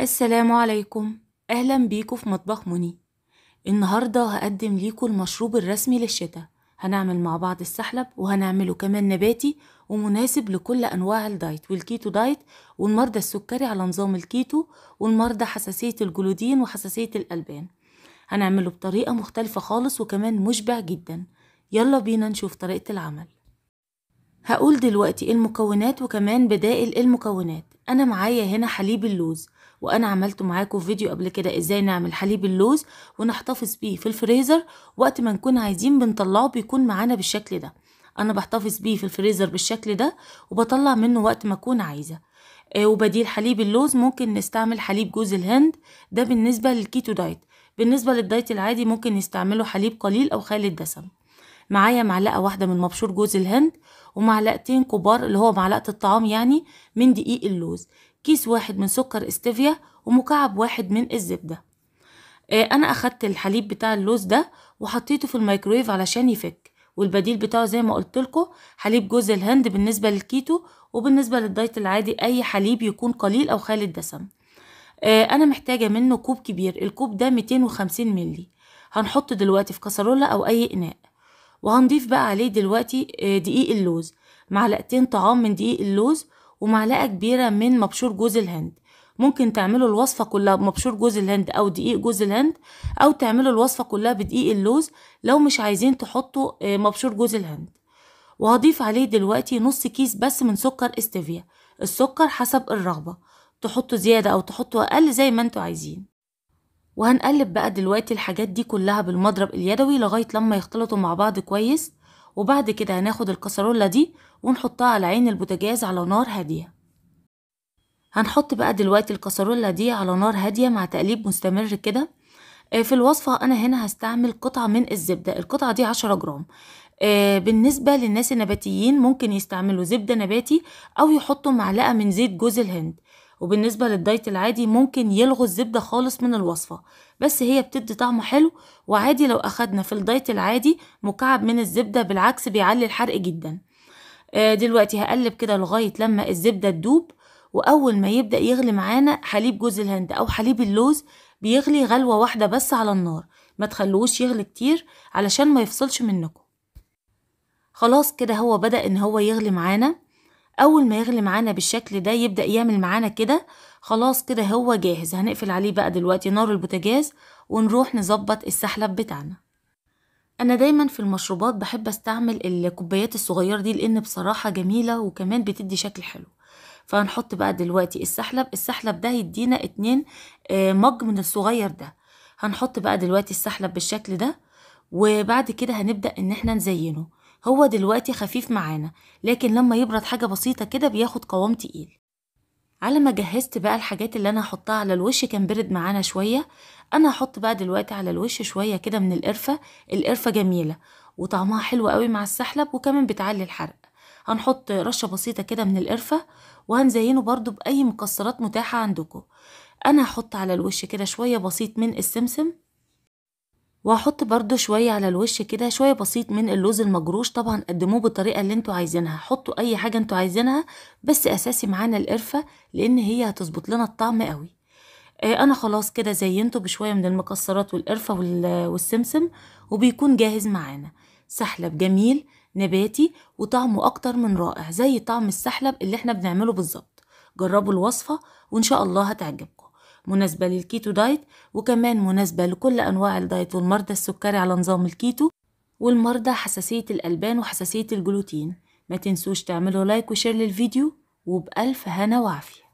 السلام عليكم أهلا بيكم في مطبخ مني النهاردة هقدم ليكم المشروب الرسمي للشتاء هنعمل مع بعض السحلب وهنعمله كمان نباتي ومناسب لكل أنواع الدايت والكيتو دايت والمرضى السكري على نظام الكيتو والمرضى حساسية الجلودين وحساسية الألبان هنعمله بطريقة مختلفة خالص وكمان مشبع جدا يلا بينا نشوف طريقة العمل هقول دلوقتي المكونات وكمان بدائل المكونات أنا معايا هنا حليب اللوز وانا عملت معاكم فيديو قبل كده ازاي نعمل حليب اللوز ونحتفظ بيه في الفريزر وقت ما نكون عايزين بنطلعه بيكون معانا بالشكل ده انا بحتفظ بيه في الفريزر بالشكل ده وبطلع منه وقت ما اكون عايزه آه، وبديل حليب اللوز ممكن نستعمل حليب جوز الهند ده بالنسبه للكيتو دايت بالنسبه للدايت العادي ممكن نستعمله حليب قليل او خالي الدسم معايا معلقه واحده من مبشور جوز الهند ومعلقتين كبار اللي هو معلقه الطعام يعني من دقيق اللوز كيس واحد من سكر استيفيا ومكعب واحد من الزبدة آه، انا اخدت الحليب بتاع اللوز ده وحطيته في الميكرويف علشان يفك والبديل بتاعه زي ما قلت حليب جوز الهند بالنسبة للكيتو وبالنسبة للدايت العادي اي حليب يكون قليل او خالي الدسم آه، انا محتاجة منه كوب كبير الكوب ده 250 ملي هنحطه دلوقتي في كسرولة او اي اناء وهنضيف بقى عليه دلوقتي آه، دقيق اللوز معلقتين طعام من دقيق اللوز ومعلقة كبيرة من مبشور جوز الهند ممكن تعملوا الوصفة كلها بمبشور جوز الهند أو دقيق جوز الهند أو تعملوا الوصفة كلها بدقيق اللوز لو مش عايزين تحطوا آه، مبشور جوز الهند وهضيف عليه دلوقتي نص كيس بس من سكر استيفيا السكر حسب الرغبة تحطوا زيادة أو تحطوا أقل زي ما انتوا عايزين وهنقلب بقى دلوقتي الحاجات دي كلها بالمضرب اليدوي لغاية لما يختلطوا مع بعض كويس وبعد كده هناخد الكسرولة دي ونحطها على عين البوتاجاز على نار هادية هنحط بقى دلوقتي الكسرولة دي على نار هادية مع تقليب مستمر كده آه، في الوصفة أنا هنا هستعمل قطعة من الزبدة القطعة دي عشرة جرام آه، بالنسبة للناس النباتيين ممكن يستعملوا زبدة نباتي أو يحطوا معلقة من زيت جوز الهند وبالنسبة للدايت العادي ممكن يلغوا الزبدة خالص من الوصفة بس هي بتدي طعم حلو وعادي لو أخدنا في الدايت العادي مكعب من الزبدة بالعكس بيعلي الحرق جدا آه، دلوقتي هقلب كده لغاية لما الزبدة تدوب وأول ما يبدأ يغلي معانا حليب جوز الهند أو حليب اللوز بيغلي غلوة واحدة بس على النار ما تخلوش يغلي كتير علشان ما يفصلش منكم خلاص كده هو بدأ إن هو يغلي معانا اول ما يغلي معانا بالشكل ده يبدأ يعمل معانا كده خلاص كده هو جاهز هنقفل عليه بقى دلوقتي نار البوتاجاز ونروح نظبط السحلب بتاعنا انا دايما في المشروبات بحب استعمل الكوبايات الصغيره دي لان بصراحه جميله وكمان بتدي شكل حلو فهنحط بقى دلوقتي السحلب السحلب ده هيدينا اتنين آه، مج من الصغير ده هنحط بقى دلوقتي السحلب بالشكل ده وبعد كده هنبدأ ان احنا نزينه هو دلوقتي خفيف معانا لكن لما يبرد حاجة بسيطة كده بياخد قوام تقيل على ما جهزت بقى الحاجات اللي انا هحطها على الوش كان برد معانا شوية انا هحط بقى دلوقتي على الوش شوية كده من القرفة القرفة جميلة وطعمها حلو قوي مع السحلب وكمان بتعلي الحرق هنحط رشة بسيطة كده من القرفة وهنزينه برضو بأي مكسرات متاحة عندكم أنا هحط على الوش كده شوية بسيط من السمسم وهحط برده شوية على الوش كده شوية بسيط من اللوز المجروش طبعا قدموه بالطريقة اللي انتوا عايزينها حطوا اي حاجة انتوا عايزينها بس اساسي معانا القرفة لان هي هتظبط لنا الطعم قوي آه انا خلاص كده زينته بشوية من المكسرات والقرفة والسمسم وبيكون جاهز معانا سحلب جميل نباتي وطعمه اكتر من رائع زي طعم السحلب اللي احنا بنعمله بالظبط جربوا الوصفة وان شاء الله هتعجبكم مناسبة للكيتو دايت وكمان مناسبة لكل أنواع الدايت والمرضى السكري على نظام الكيتو والمرضى حساسية الألبان وحساسية الجلوتين ما تنسوش تعملوا لايك وشير للفيديو وبألف هنا وعافية